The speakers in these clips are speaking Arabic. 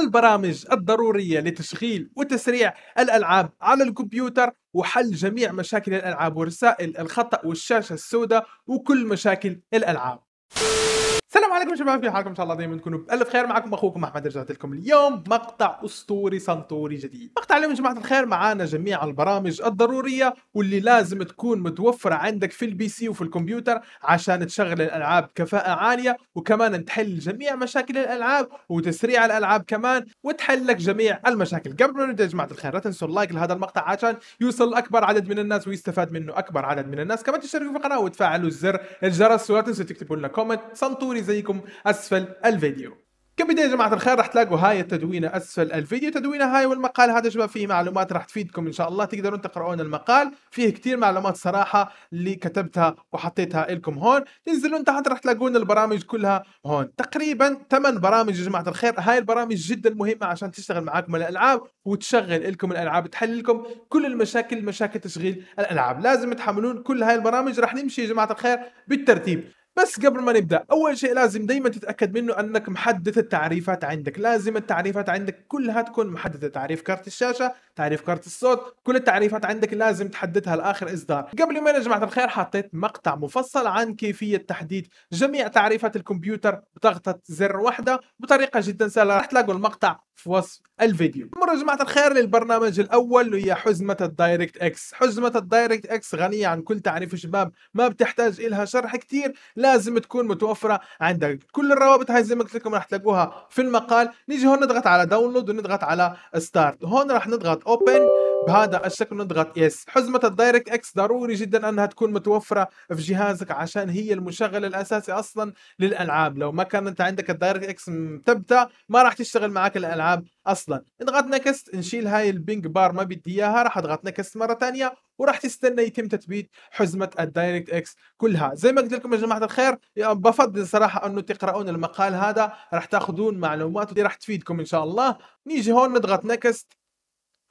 البرامج الضرورية لتشغيل وتسريع الألعاب على الكمبيوتر وحل جميع مشاكل الألعاب ورسائل الخطأ والشاشة السوداء وكل مشاكل الألعاب السلام عليكم شباب كيف حالكم ان شاء الله دائما تكونوا بالف خير معكم اخوكم احمد رجعت لكم اليوم مقطع اسطوري سنطوري جديد مقطع اليوم يا جماعه الخير معانا جميع البرامج الضروريه واللي لازم تكون متوفره عندك في البي سي وفي الكمبيوتر عشان تشغل الالعاب بكفاءه عاليه وكمان تحل جميع مشاكل الالعاب وتسريع الالعاب كمان وتحل لك جميع المشاكل قبل ما نبدا يا جماعه الخير لا تنسوا اللايك لهذا المقطع عشان يوصل اكبر عدد من الناس ويستفاد منه اكبر عدد من الناس كمان تشتركوا في القناه وتفعلوا زر الجرس ولا تنسوا تكتبوا لنا كومنت سنتوري زي لديكم اسفل الفيديو كبداية يا جماعة الخير راح تلاقوا هاي التدوينة أسفل الفيديو تدوينة هاي والمقال هذا شباب فيه معلومات راح تفيدكم إن شاء الله تقدرون تقرؤون المقال فيه كتير معلومات صراحة اللي كتبتها وحطيتها لكم هون تنزلون تحت راح تلاقون البرامج كلها هون تقريبا 8 برامج يا جماعة الخير هاي البرامج جدا مهمة عشان تشتغل معاكم الألعاب وتشغل لكم الألعاب تحل لكم كل المشاكل مشاكل تشغيل الألعاب لازم تحملون كل هاي البرامج راح نمشي يا جماعة الخير بالترتيب بس قبل ما نبدا اول شيء لازم دائما تتاكد منه انك محدد التعريفات عندك لازم التعريفات عندك كلها تكون محدده تعريف كارت الشاشه تعريف كارت الصوت كل التعريفات عندك لازم تحددها لاخر اصدار قبل يومين يا جماعه الخير حطيت مقطع مفصل عن كيفيه تحديد جميع تعريفات الكمبيوتر بضغطه زر واحده بطريقه جدا سهله راح تلاقوا المقطع في وصف الفيديو يا جماعة الخير للبرنامج الأول اللي هي حزمة الدايركت اكس حزمة الدايركت اكس غنية عن كل تعريف شباب ما بتحتاج إلها شرح كتير لازم تكون متوفرة عندك كل الروابط هاي زي ما قلت لكم رح تلاقوها في المقال نيجي هون نضغط على داونلود ونضغط على ستارت هون رح نضغط اوبن بهذا الشكل نضغط يس حزمة الدايركت اكس ضروري جدا انها تكون متوفرة في جهازك عشان هي المشغل الاساسي اصلا للالعاب لو ما كان انت عندك الدايركت اكس مثبتة ما راح تشتغل معك الالعاب اصلا نضغط نكست نشيل هاي البينج بار ما بدي اياها راح اضغط نكست مرة ثانية وراح تستنى يتم تثبيت حزمه الدايركت اكس كلها زي ما قلت لكم يا جماعه الخير بفضل صراحه انه تقرؤون المقال هذا راح تاخذون معلومات اللي راح تفيدكم ان شاء الله نيجي هون نضغط نكست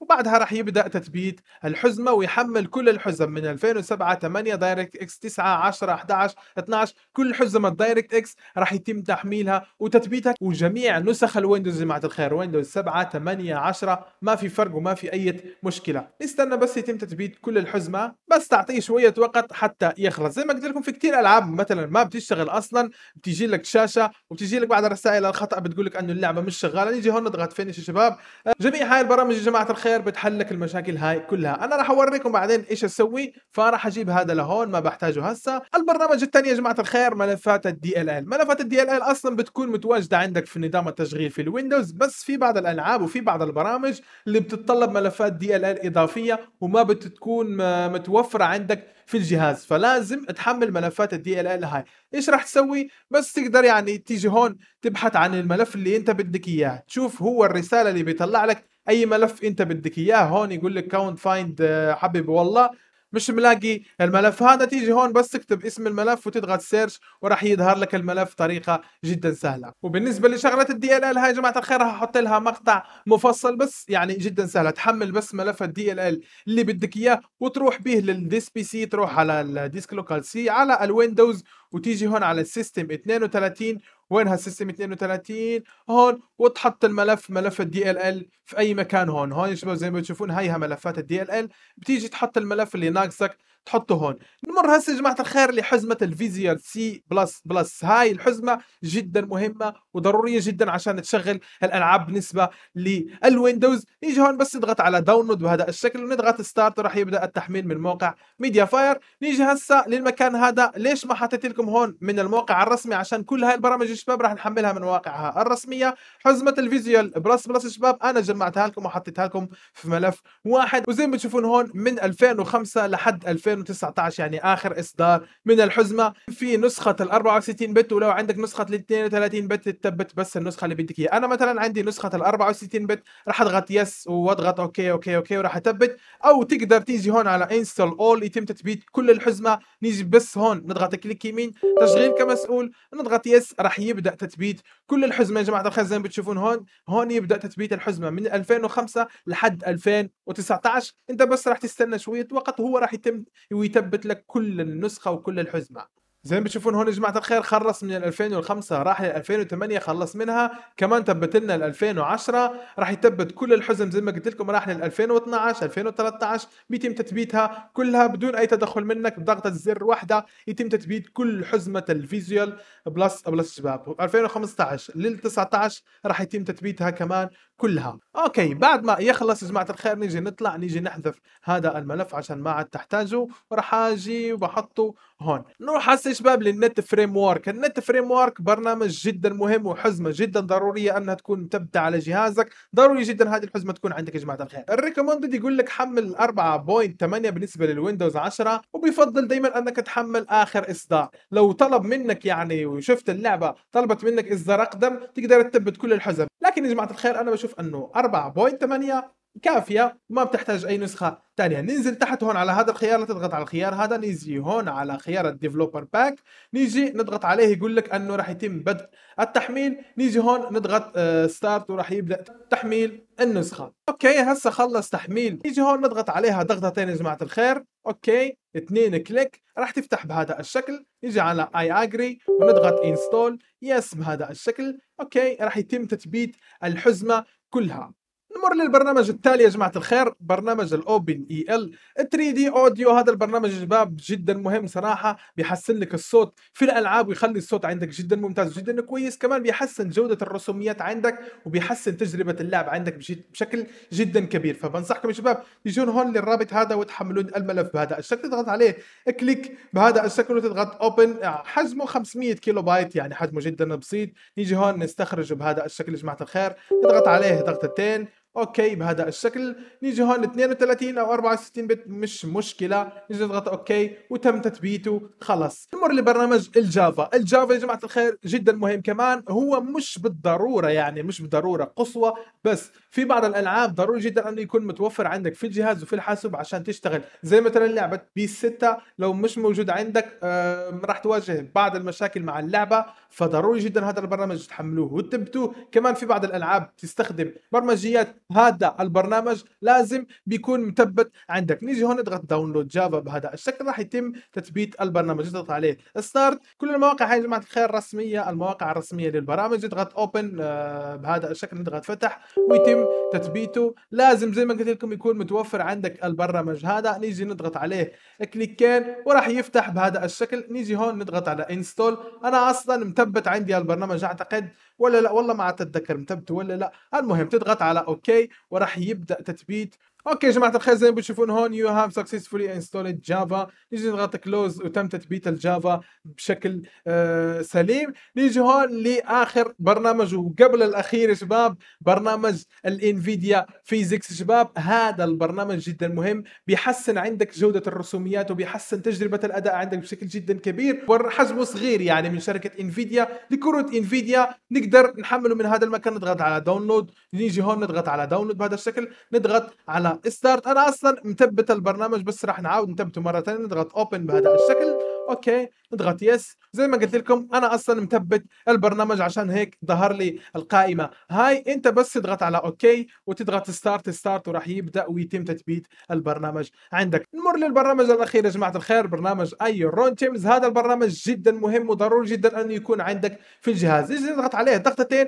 وبعدها راح يبدا تثبيت الحزمه ويحمل كل الحزم من 2007 8 دايركت اكس 9 10 11 12 كل حزمه دايركت اكس راح يتم تحميلها وتثبيتها وجميع نسخ الويندوز جماعه الخير ويندوز 7 8 10 ما في فرق وما في اي مشكله نستنى بس يتم تثبيت كل الحزمه بس تعطيه شويه وقت حتى يخلص زي ما قلت لكم في كثير العاب مثلا ما بتشتغل اصلا بتجي لك شاشه وبتجي لك بعد رسائل الخطا بتقول لك انه اللعبه مش شغاله نيجي هون نضغط فينش يا شباب جميع هاي البرامج يا جماعه الخير الخير بتحلك المشاكل هاي كلها انا راح اوريكم بعدين ايش اسوي فراح اجيب هذا لهون ما بحتاجه هسه البرنامج الثاني يا جماعه الخير ملفات الدي ال ال ملفات الدي ال ال اصلا بتكون متواجده عندك في نظام التشغيل في الويندوز بس في بعض الالعاب وفي بعض البرامج اللي بتتطلب ملفات دي ال ال اضافيه وما بتكون متوفره عندك في الجهاز فلازم تحمل ملفات الدي ال ال هاي ايش راح تسوي بس تقدر يعني تيجي هون تبحث عن الملف اللي انت بدك اياه تشوف هو الرساله اللي بيطلع لك اي ملف انت بدك اياه هون يقول لك كاونت آه، فايند حبيبي والله مش ملاقي الملف هذا تيجي هون بس تكتب اسم الملف وتضغط سيرش وراح يظهر لك الملف طريقة جدا سهله وبالنسبه لشغله الدي ال ال هاي يا جماعه الخير هحط لها مقطع مفصل بس يعني جدا سهله تحمل بس ملف الدي ال ال اللي بدك اياه وتروح به للديس بي سي تروح على الديسك لوكال سي على الويندوز وتيجي هون على السيستم 32 وين هالسيستم 32 هون وتحط الملف ملف الدي ال ال في اي مكان هون هون يا شباب زي ما بتشوفون هيها ملفات الدي ال ال بتيجي تحط الملف اللي ناقصك تحطه هون نمر هسه يا جماعه الخير لحزمه الفيزيال سي بلس بلس هاي الحزمه جدا مهمه وضروريه جدا عشان تشغل الالعاب بالنسبه للويندوز نيجي هون بس نضغط على داونلود بهذا الشكل ونضغط ستارت راح يبدا التحميل من موقع ميديا فاير نيجي هسه للمكان هذا ليش ما حطيت لكم هون من الموقع الرسمي عشان كل هاي البرامج الشباب راح نحملها من مواقعها الرسميه حزمه الفيزيوال بلس بلس الشباب انا جمعتها لكم وحطيتها لكم في ملف واحد وزي ما تشوفون هون من 2005 لحد 2019 يعني اخر اصدار من الحزمه في نسخه ال 64 بت ولو عندك نسخه ال 32 بت تثبت بس النسخه اللي بدك اياها انا مثلا عندي نسخه ال 64 بت راح اضغط يس واضغط اوكي اوكي اوكي وراح اثبت او تقدر تيجي هون على انستل اول يتم تثبيت كل الحزمه نيجي بس هون نضغط كليك يمين تشغيل كمسؤول نضغط يس راح يبدا تثبيت كل الحزمه يا جماعه الخير زي ما بتشوفون هون هون يبدا تثبيت الحزمه من 2005 لحد 2019 انت بس راح تستنى شويه وقت وهو راح يتم ويثبت لك كل النسخه وكل الحزمه زي ما بتشوفون هون يا جماعه الخير خلص من 2005 راح ل 2008 خلص منها كمان ثبت لنا 2010 راح يثبت كل الحزم زي ما قلت لكم راح لل 2012 2013 بيتم تثبيتها كلها بدون اي تدخل منك بضغطه زر واحده يتم تثبيت كل حزمه الفيزيوال بلس بلس شباب 2015 لل 19 راح يتم تثبيتها كمان كلها اوكي بعد ما يخلص يا جماعه الخير نيجي نطلع نيجي نحذف هذا الملف عشان ما عاد تحتاجه وراح اجي وبحطه هون نروح هسه اسباب للنت فريم وورك النت فريم وورك برنامج جدا مهم وحزمه جدا ضروريه انها تكون مثبته على جهازك ضروري جدا هذه الحزمه تكون عندك يا جماعه الخير الريكومندد يقول لك حمل 4.8 بالنسبه للويندوز 10 وبيفضل دائما انك تحمل اخر اصدار لو طلب منك يعني وشفت اللعبه طلبت منك اصدار اقدم تقدر تثبت كل الحزم لكن يا جماعه الخير انا بشوف انه 4.8 كافيه ما بتحتاج اي نسخه ثانيه ننزل تحت هون على هذا الخيار لا تضغط على الخيار هذا نيجي هون على خيار الديفلوبر باك نيجي نضغط عليه يقول لك انه راح يتم بدء التحميل نيجي هون نضغط ستارت آه، وراح يبدا تحميل النسخه اوكي هسه خلص تحميل نيجي هون نضغط عليها ضغطتين يا جماعه الخير اوكي اثنين كليك راح تفتح بهذا الشكل نيجي على اي اجري ونضغط انستول يس بهذا الشكل اوكي راح يتم تثبيت الحزمه كلها نمر للبرنامج التالي يا جماعه الخير برنامج الاوبن اي ال 3 دي e اوديو هذا البرنامج شباب جدا مهم صراحه بيحسن لك الصوت في الالعاب ويخلي الصوت عندك جدا ممتاز جدا كويس كمان بيحسن جوده الرسوميات عندك وبيحسن تجربه اللعب عندك بشكل جدا كبير فبنصحكم يا شباب يجون هون للرابط هذا وتحملون الملف بهذا الشكل تضغط عليه كليك بهذا الشكل وتضغط اوبن آه، حجمه 500 كيلو بايت يعني حجمه جدا بسيط نيجي هون نستخرجه بهذا الشكل يا جماعه الخير تضغط عليه ضغطتين اوكي بهذا الشكل نيجي هون 32 او 64 بت مش مشكله نيجي نضغط اوكي وتم تثبيته خلص نمر لبرنامج الجافا الجافا يا جماعه الخير جدا مهم كمان هو مش بالضروره يعني مش بالضروره قصوى بس في بعض الالعاب ضروري جدا انه يكون متوفر عندك في الجهاز وفي الحاسوب عشان تشتغل زي مثلا لعبه بي 6 لو مش موجود عندك آه راح تواجه بعض المشاكل مع اللعبه فضروري جدا هذا البرنامج تحملوه وتثبتوه كمان في بعض الالعاب تستخدم برمجيات هذا البرنامج لازم بيكون مثبت عندك نيجي هون نضغط داونلود جافا بهذا الشكل راح يتم تثبيت البرنامج تضغط عليه ستارت كل المواقع هاي يا جماعه الخير الرسميه المواقع الرسميه للبرامج تضغط اوبن آه، بهذا الشكل نضغط فتح ويتم تثبيته لازم زي ما قلت لكم يكون متوفر عندك البرنامج هذا نيجي نضغط عليه كليكين وراح يفتح بهذا الشكل نيجي هون نضغط على انستول انا اصلا مثبت عندي البرنامج اعتقد ولا لا والله ما عاد تتذكر متبته ولا لا المهم تضغط على اوكي وراح يبدا تثبيت اوكي يا جماعه الخير زي ما بتشوفون هون يو هاف سكسسفولي انستولد جافا نيجي نضغط كلوز وتم تثبيت الجافا بشكل آه، سليم نيجي هون لاخر برنامج وقبل الاخير شباب برنامج الانفيديا فيزكس شباب هذا البرنامج جدا مهم بيحسن عندك جوده الرسوميات وبيحسن تجربه الاداء عندك بشكل جدا كبير وحجمه صغير يعني من شركه انفيديا لكروت انفيديا نقدر نحمله من هذا المكان نضغط على داونلود نيجي هون نضغط على داونلود بهذا الشكل نضغط على نعم. ستارت انا اصلا مثبت البرنامج بس راح نعاود نثبته مره ثانيه نضغط اوبن بهذا الشكل اوكي نضغط يس زي ما قلت لكم انا اصلا مثبت البرنامج عشان هيك ظهر لي القائمه هاي انت بس تضغط على اوكي وتضغط ستارت ستارت وراح يبدا ويتم تثبيت البرنامج عندك نمر للبرنامج الاخير يا جماعه الخير برنامج اي رون تيمز هذا البرنامج جدا مهم وضروري جدا انه يكون عندك في الجهاز اذا تضغط عليه ضغطتين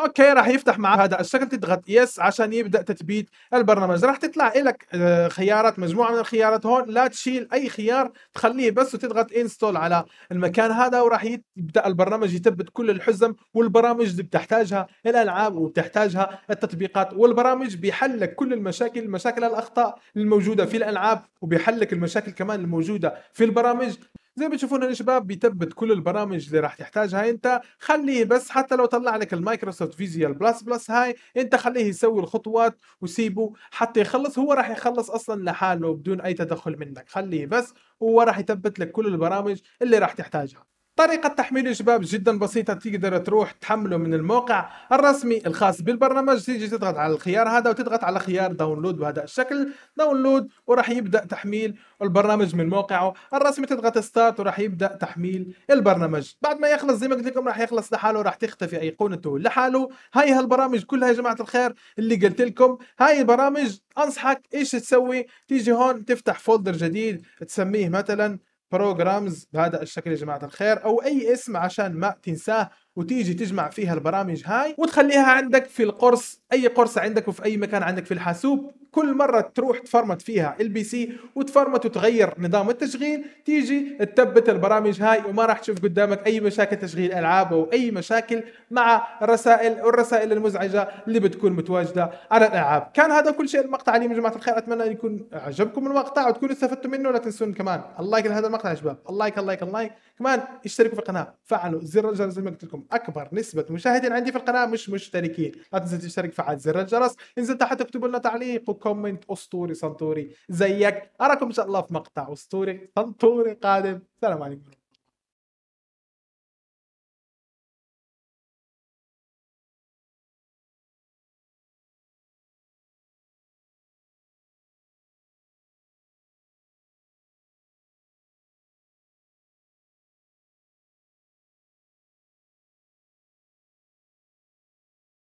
اوكي راح يفتح معك هذا الشكل تضغط يس عشان يبدا تثبيت البرنامج راح تطلع لك آه، خيارات مجموعه من الخيارات هون لا تشيل اي خيار تخليه بس وتضغط انستول على المكان هذا وراح يبدا البرنامج يثبت كل الحزم والبرامج اللي بتحتاجها الالعاب وبتحتاجها التطبيقات والبرامج بيحل لك كل المشاكل مشاكل الاخطاء الموجوده في الالعاب وبيحل لك المشاكل كمان الموجوده في البرامج زي ما تشوفون الشباب بيثبت كل البرامج اللي راح تحتاجها انت خليه بس حتى لو طلع لك المايكروسوفت فيزيال بلس بلس هاي انت خليه يسوي الخطوات وسيبه حتى يخلص هو راح يخلص اصلا لحاله بدون اي تدخل منك خليه بس هو راح يثبت لك كل البرامج اللي راح تحتاجها طريقة تحميل يا شباب جدا بسيطة تقدر تروح تحمله من الموقع الرسمي الخاص بالبرنامج تيجي تضغط على الخيار هذا وتضغط على خيار داونلود بهذا الشكل داونلود وراح يبدأ تحميل البرنامج من موقعه الرسمي تضغط ستارت وراح يبدأ تحميل البرنامج بعد ما يخلص زي ما قلت لكم راح يخلص لحاله راح تختفي ايقونته لحاله هاي هالبرامج كلها يا جماعة الخير اللي قلت لكم هاي البرامج انصحك ايش تسوي تيجي هون تفتح فولدر جديد تسميه مثلا بروجرامز بهذا الشكل يا جماعه الخير او اي اسم عشان ما تنساه وتيجي تجمع فيها البرامج هاي وتخليها عندك في القرص اي قرص عندك وفي اي مكان عندك في الحاسوب كل مرة تروح تفرمت فيها البي سي وتفرمت وتغير نظام التشغيل تيجي تثبت البرامج هاي وما راح تشوف قدامك اي مشاكل تشغيل العاب او اي مشاكل مع الرسائل والرسائل المزعجة اللي بتكون متواجدة على الالعاب كان هذا كل شيء المقطع اليوم يا جماعة الخير اتمنى ان يكون عجبكم المقطع وتكونوا استفدتوا منه ولا تنسون كمان اللايك لهذا المقطع يا شباب اللايك اللايك اللايك كمان اشتركوا في القناة فعلوا زر الجرس زي ما قلت لكم لكم اكبر نسبه مشاهدين عندي في القناه مش مشتركين لا تنسى تشترك فعل زر الجرس انزل تحت اكتبوا لنا تعليق وكومنت اسطوري سنطوري زيك اراكم ان شاء الله في مقطع اسطوري سنطوري قادم سلام عليكم